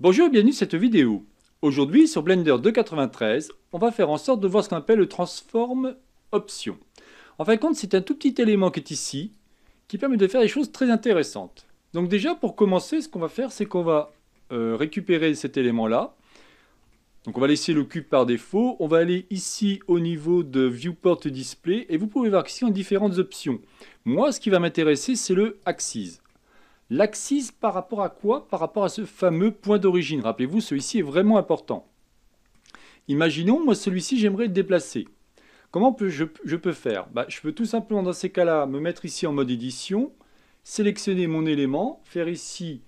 Bonjour et bienvenue dans cette vidéo. Aujourd'hui sur Blender 2.93, on va faire en sorte de voir ce qu'on appelle le transform option. En fin de compte, c'est un tout petit élément qui est ici, qui permet de faire des choses très intéressantes. Donc déjà, pour commencer, ce qu'on va faire, c'est qu'on va euh, récupérer cet élément-là. Donc on va laisser le cube par défaut. On va aller ici au niveau de Viewport Display, et vous pouvez voir qu'ici, on a différentes options. Moi, ce qui va m'intéresser, c'est le Axis. L'axis par rapport à quoi Par rapport à ce fameux point d'origine. Rappelez-vous, celui-ci est vraiment important. Imaginons, moi celui-ci, j'aimerais le déplacer. Comment je, peux faire bah, Je peux tout simplement, dans ces cas-là, me mettre ici en mode édition, sélectionner mon élément, faire ici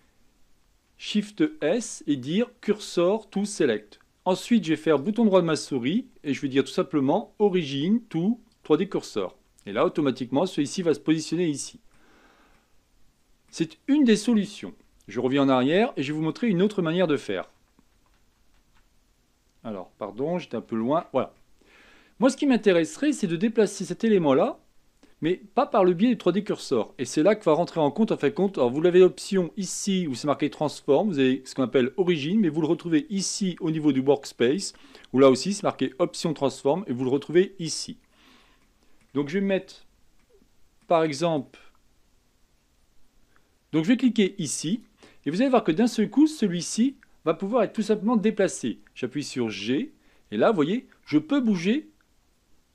Shift S et dire cursor to select. Ensuite, je vais faire bouton droit de ma souris et je vais dire tout simplement origine to 3D cursor. Et là, automatiquement, celui-ci va se positionner ici. C'est une des solutions. Je reviens en arrière et je vais vous montrer une autre manière de faire. Alors, pardon, j'étais un peu loin. Voilà. Moi, ce qui m'intéresserait, c'est de déplacer cet élément-là, mais pas par le biais du 3D cursor. Et c'est là que va rentrer en compte, en fait, compte. Alors, vous l'avez l'option ici où c'est marqué Transform, vous avez ce qu'on appelle Origine, mais vous le retrouvez ici au niveau du Workspace, où là aussi c'est marqué Option Transform, et vous le retrouvez ici. Donc, je vais mettre, par exemple, donc je vais cliquer ici, et vous allez voir que d'un seul coup, celui-ci va pouvoir être tout simplement déplacé. J'appuie sur G, et là, vous voyez, je peux bouger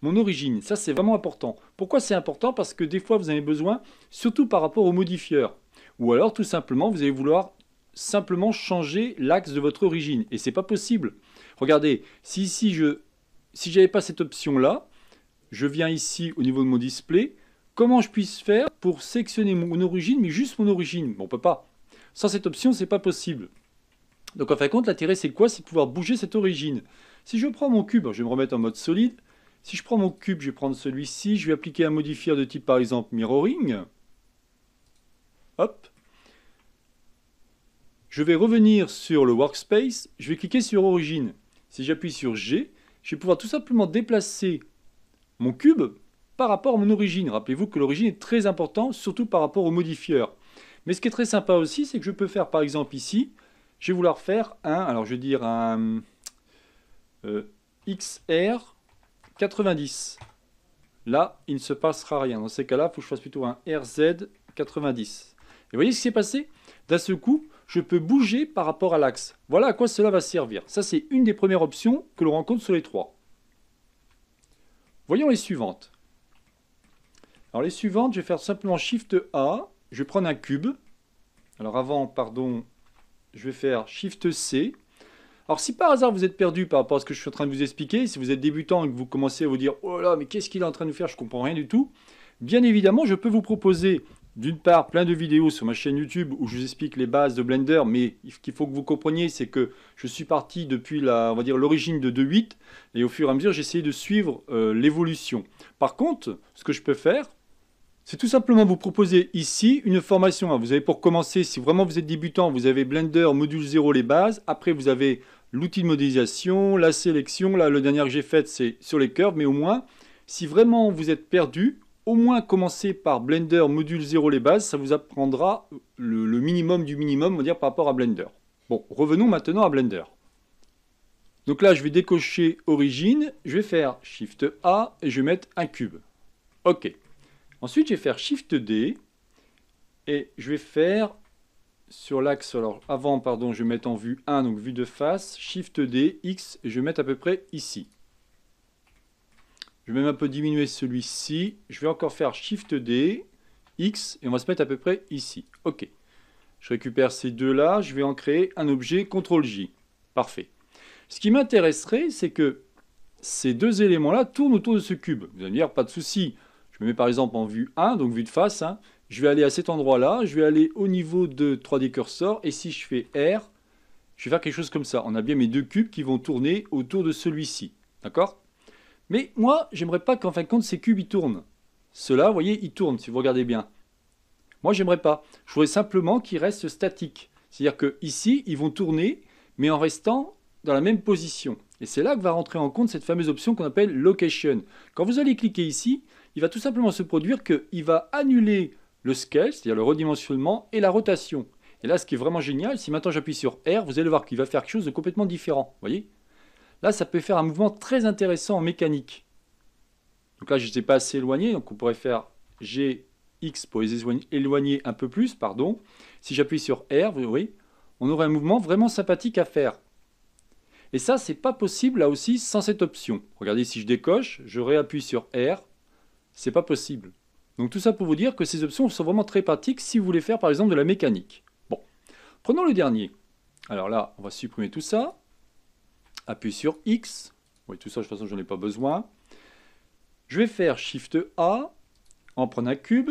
mon origine. Ça, c'est vraiment important. Pourquoi c'est important Parce que des fois, vous avez besoin, surtout par rapport au modifieur. Ou alors, tout simplement, vous allez vouloir simplement changer l'axe de votre origine. Et ce c'est pas possible. Regardez, si ici, je si pas cette option-là, je viens ici au niveau de mon display, comment je puisse faire pour sélectionner mon origine, mais juste mon origine. Bon, on peut pas. Sans cette option, c'est pas possible. Donc en fin de compte, l'intérêt c'est quoi C'est de pouvoir bouger cette origine. Si je prends mon cube, je vais me remettre en mode solide. Si je prends mon cube, je vais prendre celui-ci, je vais appliquer un modifier de type par exemple mirroring. Hop. Je vais revenir sur le workspace, je vais cliquer sur origine. Si j'appuie sur G, je vais pouvoir tout simplement déplacer mon cube par rapport à mon origine. Rappelez-vous que l'origine est très importante, surtout par rapport au modifieur. Mais ce qui est très sympa aussi, c'est que je peux faire par exemple ici, je vais vouloir faire un, alors je vais dire un euh, XR 90. Là, il ne se passera rien. Dans ces cas-là, il faut que je fasse plutôt un RZ 90. Et vous voyez ce qui s'est passé D'un seul coup, je peux bouger par rapport à l'axe. Voilà à quoi cela va servir. Ça, c'est une des premières options que l'on rencontre sur les trois. Voyons les suivantes. Alors les suivantes, je vais faire simplement Shift A, je vais prendre un cube. Alors avant, pardon, je vais faire Shift C. Alors si par hasard vous êtes perdu par rapport à ce que je suis en train de vous expliquer, si vous êtes débutant et que vous commencez à vous dire « Oh là, mais qu'est-ce qu'il est en train de faire Je comprends rien du tout », bien évidemment, je peux vous proposer d'une part plein de vidéos sur ma chaîne YouTube où je vous explique les bases de Blender, mais ce qu'il faut que vous compreniez, c'est que je suis parti depuis l'origine de 2.8 et au fur et à mesure, j'ai de suivre euh, l'évolution. Par contre, ce que je peux faire, c'est tout simplement vous proposer ici une formation. Vous avez pour commencer, si vraiment vous êtes débutant, vous avez Blender, module 0, les bases. Après, vous avez l'outil de modélisation, la sélection. Là, le dernier que j'ai fait, c'est sur les curves. Mais au moins, si vraiment vous êtes perdu, au moins commencez par Blender, module 0, les bases. Ça vous apprendra le, minimum du minimum, on va dire, par rapport à Blender. Bon, revenons maintenant à Blender. Donc là, je vais décocher Origine. Je vais faire Shift A et je vais mettre un cube. OK. Ensuite, je vais faire Shift D et je vais faire sur l'axe, alors avant, pardon, je vais mettre en vue 1, donc vue de face, Shift D, X, et je vais mettre à peu près ici. Je vais même un peu diminuer celui-ci. Je vais encore faire Shift D, X, et on va se mettre à peu près ici. OK. Je récupère ces deux-là, je vais en créer un objet CTRL J. Parfait. Ce qui m'intéresserait, c'est que ces deux éléments-là tournent autour de ce cube. Vous allez me dire, pas de souci, je me mets par exemple en vue 1, donc vue de face. Hein. Je vais aller à cet endroit-là, je vais aller au niveau de 3D cursor, et si je fais R, je vais faire quelque chose comme ça. On a bien mes deux cubes qui vont tourner autour de celui-ci. D'accord Mais moi, j'aimerais pas qu'en fin de compte, ces cubes, ils tournent. Ceux-là, vous voyez, ils tournent, si vous regardez bien. Moi, j'aimerais pas. Je voudrais simplement qu'ils restent statiques. C'est-à-dire qu'ici, ils vont tourner, mais en restant dans la même position. Et c'est là que va rentrer en compte cette fameuse option qu'on appelle Location. Quand vous allez cliquer ici, il va tout simplement se produire qu'il va annuler le scale, c'est-à-dire le redimensionnement, et la rotation. Et là, ce qui est vraiment génial, si maintenant j'appuie sur R, vous allez voir qu'il va faire quelque chose de complètement différent. voyez Là, ça peut faire un mouvement très intéressant en mécanique. Donc là, je n'étais pas assez éloigné, donc on pourrait faire G, X pour les éloigner un peu plus, pardon. Si j'appuie sur R, vous voyez, on aurait un mouvement vraiment sympathique à faire. Et ça, c'est pas possible là aussi sans cette option. Regardez, si je décoche, je réappuie sur R, c'est pas possible. Donc tout ça pour vous dire que ces options sont vraiment très pratiques si vous voulez faire par exemple de la mécanique. Bon, prenons le dernier. Alors là, on va supprimer tout ça. Appuyez sur X. Oui, tout ça, de toute façon, je n'en ai pas besoin. Je vais faire Shift A, en prendre un cube,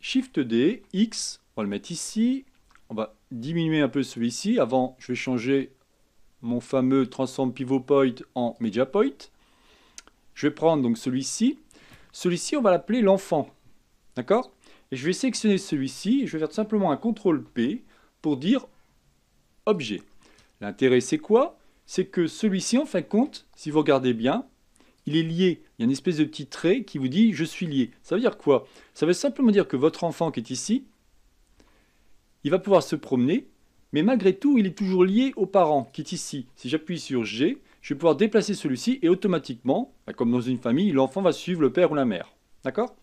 Shift D, X, on va le mettre ici. On va diminuer un peu celui-ci. Avant, je vais changer mon fameux transform pivot point en media point. Je vais prendre donc celui-ci, celui-ci, on va l'appeler l'enfant. D'accord Et je vais sélectionner celui-ci, je vais faire tout simplement un CTRL P pour dire objet. L'intérêt, c'est quoi C'est que celui-ci, en fin de compte, si vous regardez bien, il est lié. Il y a une espèce de petit trait qui vous dit je suis lié. Ça veut dire quoi Ça veut simplement dire que votre enfant qui est ici, il va pouvoir se promener, mais malgré tout, il est toujours lié aux parents qui est ici. Si j'appuie sur G, je vais pouvoir déplacer celui-ci et automatiquement, bah, comme dans une famille, l'enfant va suivre le père ou la mère. D'accord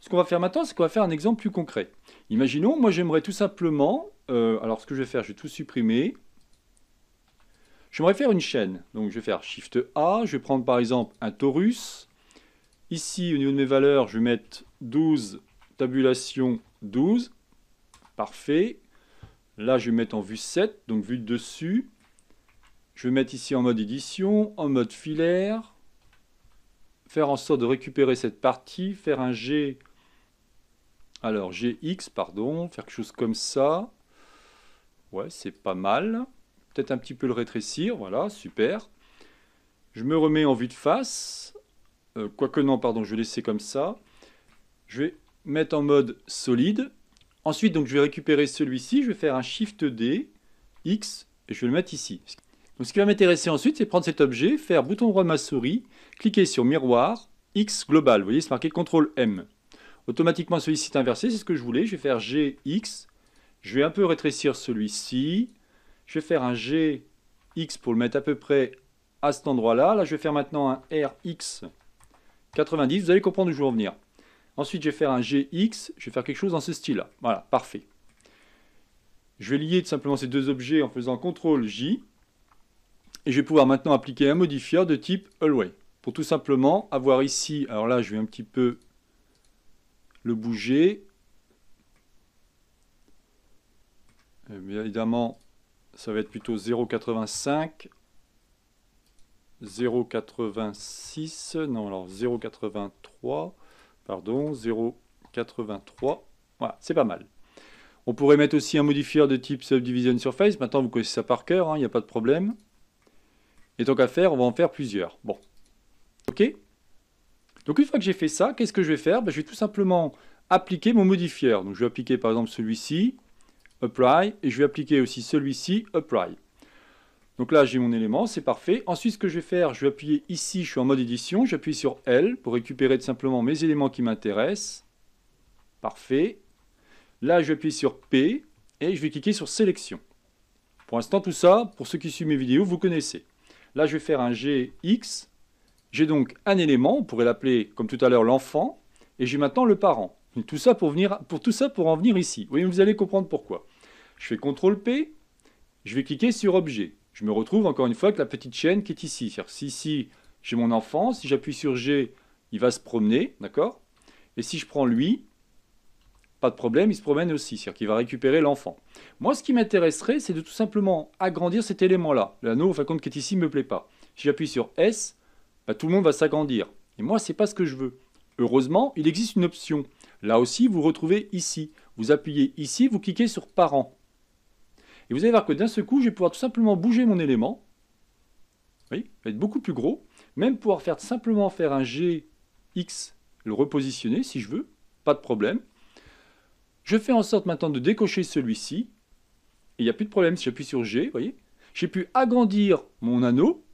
Ce qu'on va faire maintenant, c'est qu'on va faire un exemple plus concret. Imaginons, moi j'aimerais tout simplement, euh, alors ce que je vais faire, je vais tout supprimer. J'aimerais faire une chaîne. Donc je vais faire Shift A, je vais prendre par exemple un torus. Ici, au niveau de mes valeurs, je vais mettre 12, tabulation 12. Parfait. Là, je vais mettre en vue 7, donc vue dessus. Je vais mettre ici en mode édition, en mode filaire, faire en sorte de récupérer cette partie, faire un G, alors GX, pardon, faire quelque chose comme ça. Ouais, c'est pas mal. Peut-être un petit peu le rétrécir, voilà, super. Je me remets en vue de face. Euh, quoique non, pardon, je vais laisser comme ça. Je vais mettre en mode solide. Ensuite, donc, je vais récupérer celui-ci, je vais faire un Shift D, X, et je vais le mettre ici ce qui va m'intéresser ensuite, c'est prendre cet objet, faire bouton droit ma souris, cliquer sur miroir, X global. Vous voyez, c'est marqué CTRL M. Automatiquement, celui-ci est inversé, c'est ce que je voulais. Je vais faire GX. Je vais un peu rétrécir celui-ci. Je vais faire un GX pour le mettre à peu près à cet endroit-là. Là, je vais faire maintenant un RX 90. Vous allez comprendre où je veux en venir. Ensuite, je vais faire un GX. Je vais faire quelque chose dans ce style-là. Voilà, parfait. Je vais lier tout simplement ces deux objets en faisant CTRL J. Et je vais pouvoir maintenant appliquer un modifier de type Allway. Pour tout simplement avoir ici, alors là je vais un petit peu le bouger. Euh, évidemment, ça va être plutôt 0,85, 0,86, non alors 0,83, pardon, 0,83. Voilà, c'est pas mal. On pourrait mettre aussi un modifier de type Subdivision Surface. Maintenant, vous connaissez ça par cœur, hein, il n'y a pas de problème. Et tant qu'à faire, on va en faire plusieurs. Bon. OK Donc une fois que j'ai fait ça, qu'est-ce que je vais faire ben, Je vais tout simplement appliquer mon modifieur. Donc je vais appliquer par exemple celui-ci, apply, et je vais appliquer aussi celui-ci, apply. Donc là, j'ai mon élément, c'est parfait. Ensuite, ce que je vais faire, je vais appuyer ici, je suis en mode édition, j'appuie sur L pour récupérer tout simplement mes éléments qui m'intéressent. Parfait. Là, je vais appuyer sur P et je vais cliquer sur Sélection. Pour l'instant, tout ça, pour ceux qui suivent mes vidéos, vous connaissez. Là, je vais faire un X. J'ai donc un élément, on pourrait l'appeler comme tout à l'heure l'enfant, et j'ai maintenant le parent. tout ça pour, venir, pour tout ça pour en venir ici. Oui, vous allez comprendre pourquoi. Je fais CTRL P, je vais cliquer sur objet. Je me retrouve encore une fois avec la petite chaîne qui est ici. cest si ici j'ai mon enfant, si j'appuie sur G, il va se promener, d'accord Et si je prends lui, pas de problème, il se promène aussi, c'est-à-dire qu'il va récupérer l'enfant. Moi, ce qui m'intéresserait, c'est de tout simplement agrandir cet élément-là. L'anneau, au fin compte, qui est ici, ne me plaît pas. Si j'appuie sur S, bah, tout le monde va s'agrandir. Et moi, ce n'est pas ce que je veux. Heureusement, il existe une option. Là aussi, vous retrouvez ici. Vous appuyez ici, vous cliquez sur Parents. Et vous allez voir que d'un seul coup, je vais pouvoir tout simplement bouger mon élément. Oui, il va être beaucoup plus gros. Même pouvoir faire simplement faire un G, X, le repositionner si je veux, pas de problème. Je fais en sorte maintenant de décocher celui-ci. Il n'y a plus de problème si j'appuie sur G, vous voyez. J'ai pu agrandir mon anneau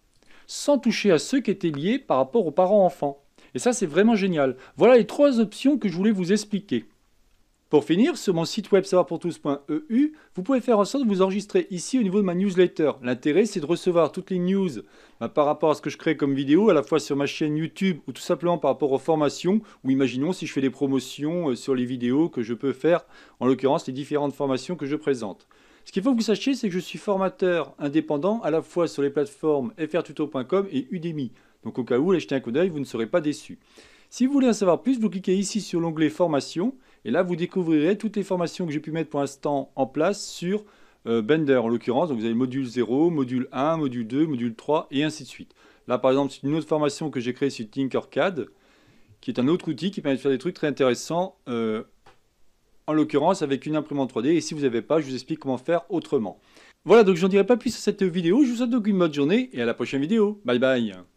sans toucher à ceux qui étaient liés par rapport aux parents-enfants. Et ça, c'est vraiment génial. Voilà les trois options que je voulais vous expliquer. Pour finir, sur mon site web savoirpourtous.eu, vous pouvez faire en sorte de vous enregistrer ici au niveau de ma newsletter. L'intérêt, c'est de recevoir toutes les news bah, par rapport à ce que je crée comme vidéo, à la fois sur ma chaîne YouTube ou tout simplement par rapport aux formations, ou imaginons si je fais des promotions euh, sur les vidéos que je peux faire, en l'occurrence les différentes formations que je présente. Ce qu'il faut que vous sachiez, c'est que je suis formateur indépendant à la fois sur les plateformes frtuto.com et Udemy. Donc au cas où, allez jeter un coup d'œil, vous ne serez pas déçu. Si vous voulez en savoir plus, vous cliquez ici sur l'onglet Formation et là, vous découvrirez toutes les formations que j'ai pu mettre pour l'instant en place sur euh, Bender. en l'occurrence. Donc, vous avez module 0, module 1, module 2, module 3, et ainsi de suite. Là, par exemple, c'est une autre formation que j'ai créée sur Tinkercad, qui est un autre outil qui permet de faire des trucs très intéressants, euh, en l'occurrence avec une imprimante 3D. Et si vous n'avez pas, je vous explique comment faire autrement. Voilà, donc je n'en dirai pas plus sur cette vidéo. Je vous souhaite donc une bonne journée et à la prochaine vidéo. Bye bye